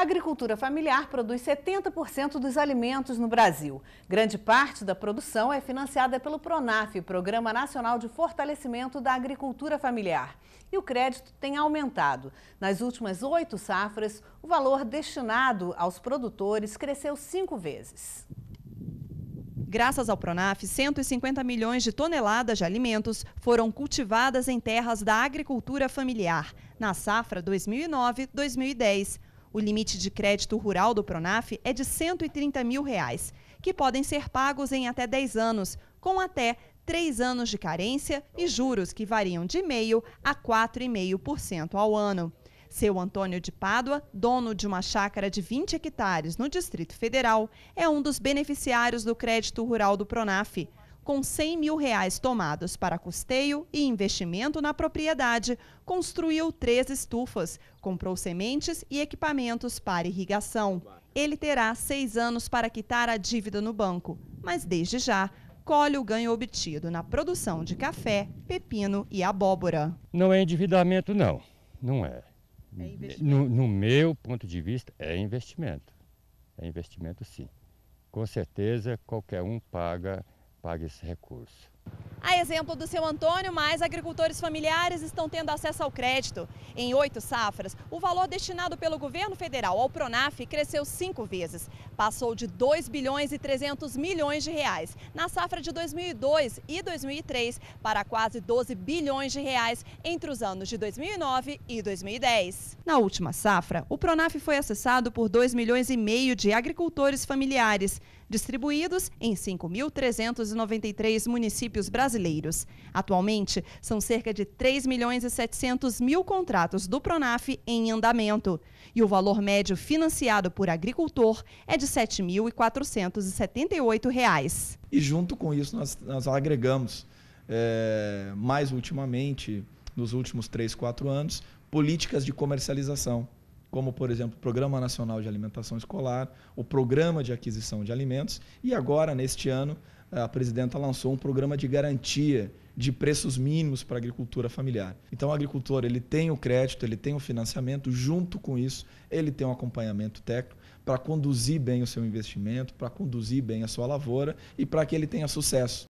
A agricultura familiar produz 70% dos alimentos no Brasil. Grande parte da produção é financiada pelo PRONAF, Programa Nacional de Fortalecimento da Agricultura Familiar. E o crédito tem aumentado. Nas últimas oito safras, o valor destinado aos produtores cresceu cinco vezes. Graças ao Pronaf, 150 milhões de toneladas de alimentos foram cultivadas em terras da agricultura familiar na safra 2009-2010. O limite de crédito rural do Pronaf é de R$ 130 mil, reais, que podem ser pagos em até 10 anos, com até 3 anos de carência e juros que variam de 0,5% a 4,5% ao ano. Seu Antônio de Pádua, dono de uma chácara de 20 hectares no Distrito Federal, é um dos beneficiários do crédito rural do Pronaf com 100 mil reais tomados para custeio e investimento na propriedade, construiu três estufas, comprou sementes e equipamentos para irrigação. Ele terá seis anos para quitar a dívida no banco, mas desde já colhe o ganho obtido na produção de café, pepino e abóbora. Não é endividamento, não. Não é. é no, no meu ponto de vista, é investimento. É investimento, sim. Com certeza, qualquer um paga pague esse recurso. A exemplo do seu Antônio, mais agricultores familiares estão tendo acesso ao crédito. Em oito safras, o valor destinado pelo governo federal ao Pronaf cresceu cinco vezes. Passou de 2 bilhões e 300 milhões de reais na safra de 2002 e 2003 para quase 12 bilhões de reais entre os anos de 2009 e 2010. Na última safra, o Pronaf foi acessado por 2 milhões e meio de agricultores familiares, distribuídos em 5.393 municípios brasileiros brasileiros. Atualmente, são cerca de 3 milhões e 700 mil contratos do Pronaf em andamento. E o valor médio financiado por agricultor é de R$ 7.478. E junto com isso, nós, nós agregamos, é, mais ultimamente, nos últimos 3, 4 anos, políticas de comercialização como por exemplo o Programa Nacional de Alimentação Escolar, o Programa de Aquisição de Alimentos e agora, neste ano, a presidenta lançou um programa de garantia de preços mínimos para a agricultura familiar. Então, o agricultor ele tem o crédito, ele tem o financiamento, junto com isso, ele tem um acompanhamento técnico para conduzir bem o seu investimento, para conduzir bem a sua lavoura e para que ele tenha sucesso.